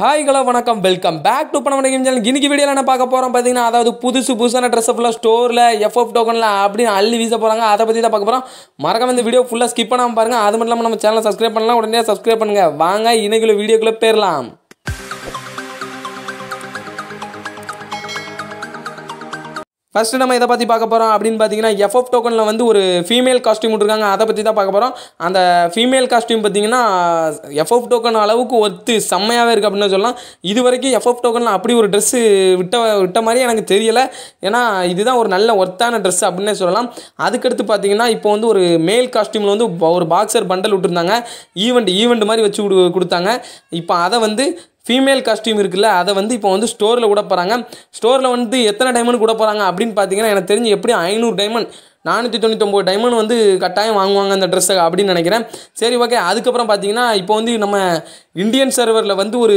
hi hello வணக்கம் welcome back to பண்ண வணக்கம் சேனல் இன்னைக்கு வீடியோவில் என்ன பார்க்க போகிறோம் பார்த்தீங்கன்னா அதாவது புதுசு புதுசான ட்ரெஸ் ஃபுல்லாக ஸ்டோரில் எஃப்எஃப் டோக்கனில் அப்படின்னு அள்ளி வீச போகிறாங்க அதை பற்றி தான் பார்க்க போகிறோம் மறக்காம இந்த வீடியோ ஃபுல்லாக ஸ்கிப் பண்ணாமல் பாருங்கள் அது மட்டும் இல்லாமல் நம்ம சேனலை சப்ஸ்கிரைப் பண்ணலாம் உடனே சப்ஸ்கிரைப் பண்ணுங்கள் வாங்க இன்னைக்குள்ள வீடியோக்குள்ளே போயிடலாம் ஃபஸ்ட்டு நம்ம இதை பற்றி பார்க்க போகிறோம் அப்படின்னு பார்த்தீங்கன்னா எஃப்எஃப் டோக்கனில் வந்து ஒரு ஃபீமேல் காஸ்ட்யூம் விட்ருக்காங்க அதை பற்றி தான் பார்க்க போகிறோம் அந்த ஃபீமேல் காஸ்ட்யூம் பார்த்தீங்கன்னா எஃப்எஃப் டோக்கன் அளவுக்கு ஒத்து செம்மையாகவே இருக்குது அப்படின்னு சொல்லலாம் இது வரைக்கும் எஃப்எஃப் டோக்கனில் அப்படி ஒரு ட்ரெஸ்ஸு விட்ட விட்ட மாதிரி எனக்கு தெரியலை ஏன்னா இதுதான் ஒரு நல்ல ஒர்த்தான ட்ரெஸ் அப்படின்னே சொல்லலாம் அதுக்கடுத்து பார்த்தீங்கன்னா இப்போ வந்து ஒரு மேல் காஸ்ட்யூமில் வந்து ஒரு பாக்ஸர் பண்டல் விட்டுருந்தாங்க ஈவெண்ட் ஈவெண்ட் மாதிரி வச்சு கொடுத்தாங்க இப்போ அதை வந்து ஃபீமேல் காஸ்டியூம் இருக்குல்ல அதை வந்து இப்போ வந்து ஸ்டோரில் கூட போகிறாங்க ஸ்டோரில் வந்து எத்தனை டைமண்ட் கூட போகிறாங்க அப்படின்னு பார்த்தீங்கன்னா எனக்கு தெரிஞ்சு எப்படி ஐநூறு டைமண்ட் நானூற்றி தொண்ணூத்தொம்பது டைமண்ட் வந்து கட்டாயம் வாங்குவாங்க அந்த ட்ரெஸ்ஸை அப்படின்னு நினைக்கிறேன் சரி ஓகே அதுக்கப்புறம் பார்த்தீங்கன்னா இப்போ வந்து நம்ம இந்தியன் சர்வரில் வந்து ஒரு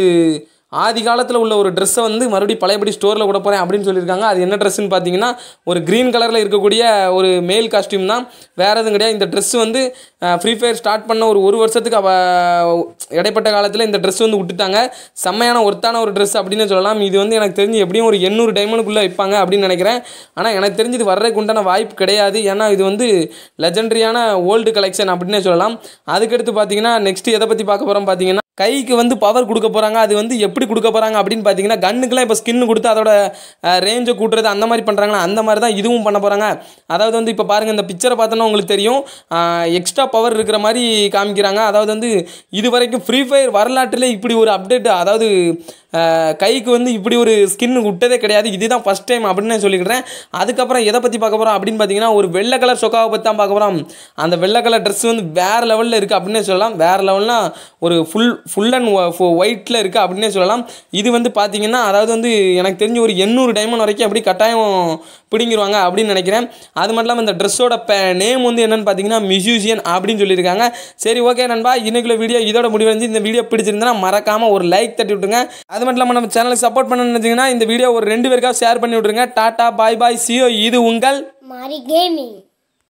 ஆதி காலத்தில் உள்ள ஒரு ட்ரெஸ்ஸை வந்து மறுபடியும் பழையபடி ஸ்டோரில் கூட போகிறேன் அப்படின்னு சொல்லியிருக்காங்க அது என்ன ட்ரெஸ்ஸுன்னு பார்த்தீங்கன்னா ஒரு க்ரீன் கலரில் இருக்கக்கூடிய ஒரு மேல் காஸ்டியூம் தான் வேறு எதுவும் கிடையாது இந்த ட்ரெஸ் வந்து ஃப்ரீ ஃபயர் ஸ்டார்ட் பண்ண ஒரு ஒரு வருஷத்துக்கு இடைப்பட்ட காலத்தில் இந்த ட்ரெஸ் வந்து விட்டுட்டாங்க செம்மையான ஒர்த்தான ஒரு ட்ரெஸ் அப்படின்னு சொல்லலாம் இது வந்து எனக்கு தெரிஞ்சு எப்படியும் ஒரு எண்ணூறு டைமண்டுக்குள்ளே வைப்பாங்க அப்படின்னு நினைக்கிறேன் ஆனால் எனக்கு தெரிஞ்சு இது வர்றதுக்கு உண்டான வாய்ப்பு கிடையாது ஏன்னா இது வந்து லெஜண்டரியான ஓல்டு கலெக்ஷன் அப்படின்னே சொல்லலாம் அதுக்கடுத்து பார்த்தீங்கன்னா நெக்ஸ்ட் எதை பற்றி பார்க்க போகிறோம் பார்த்தீங்கன்னா கைக்கு வந்து பவர் கொடுக்க போகிறாங்க அது வந்து எப்படி கொடுக்க போகிறாங்க அப்படின்னு பார்த்தீங்கன்னா கன்னுக்குலாம் இப்போ ஸ்கின்னு கொடுத்து அதோட ரேஞ்சை கூட்டுறது அந்த மாதிரி பண்ணுறாங்கன்னா அந்த மாதிரி தான் இதுவும் பண்ண போகிறாங்க அதாவது வந்து இப்போ பாருங்கள் இந்த பிக்சரை பார்த்தோன்னா உங்களுக்கு தெரியும் எக்ஸ்ட்ரா பவர் இருக்கிற மாதிரி காமிக்கிறாங்க அதாவது வந்து இது வரைக்கும் ஃப்ரீ ஃபயர் வரலாற்றில் இப்படி ஒரு அப்டேட் அதாவது கைக்கு வந்து இப்படி ஒரு ஸ்கின் விட்டதே கிடையாது இதுதான் ஃபஸ்ட் டைம் அப்படின்னு சொல்லிக்கிறேன் அதுக்கப்புறம் எதை பற்றி பார்க்க போகிறோம் அப்படின்னு பார்த்தீங்கன்னா ஒரு வெள்ளை கலர் சொக்காவை பற்றி தான் பார்க்க போகிறோம் அந்த வெள்ளை கலர் ட்ரெஸ் வந்து வேறு லெவலில் இருக்குது அப்படின்னே சொல்லலாம் வேறு லெவல்னால் ஒரு ஃபுல் ஃபுல் அண்ட் ஒயிட்டில் இருக்குது அப்படின்னே சொல்லலாம் இது வந்து பார்த்தீங்கன்னா அதாவது வந்து எனக்கு தெரிஞ்ச ஒரு எண்ணூறு டைமண்ட் வரைக்கும் அப்படி கட்டாயம் பிடிங்கிடுவாங்க அப்படின்னு நினைக்கிறேன் அது மட்டும் இல்லாமல் இந்த ட்ரெஸ்ஸோட நேம் வந்து என்னென்னு பார்த்தீங்கன்னா மியூசியன் அப்படின்னு சொல்லியிருக்காங்க சரி ஓகே நண்பா இன்னைக்குள்ள வீடியோ இதோட முடிவடைஞ்சு இந்த வீடியோ பிடிச்சிருந்தேன்னா மறக்காமல் ஒரு லைக் தட்டி விட்டுருங்க அது மட்டும் இல்லாமல் நம்ம சேனலுக்கு சப்போர்ட் பண்ண நினச்சிங்கன்னா இந்த வீடியோ ஒரு ரெண்டு பேருக்காக ஷேர் பண்ணி விட்ருங்க டாட்டா பாய் பாய் சியோ இது உங்கள் மாரி கேமிங்